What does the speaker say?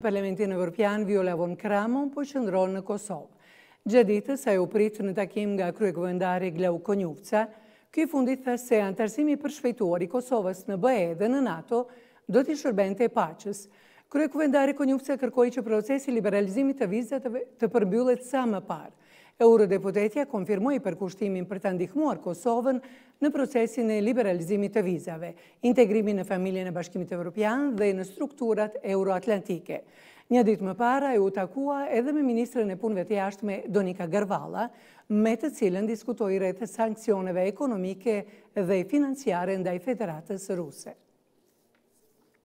Parlamentin Evropian Viola von Kramon po qëndronë në Kosovë. Gjeditë a ju pritë në takim nga krye këvëndari Gleu Konjufca, këj fundit thë se antarësimi për shvejtuar i Kosovës në BE dhe në NATO do t'i shërbente e paches. Krye këvëndari Konjufca kërkoj që procesi liberalizimit të vizetëve të përbyllet sa më parë. Eurodeputetja konfirmoj për kushtimin për të ndihmuar Kosovën në procesin e liberalizimit të vizave, integrimin në familje në bashkimit evropian dhe në strukturat euroatlantike. Një dit më para e u takua edhe me Ministrën e Punve të jashtë me Donika Gërvala, me të cilën diskutoj rrethe sankcioneve ekonomike dhe financiare ndaj Federatës Ruse.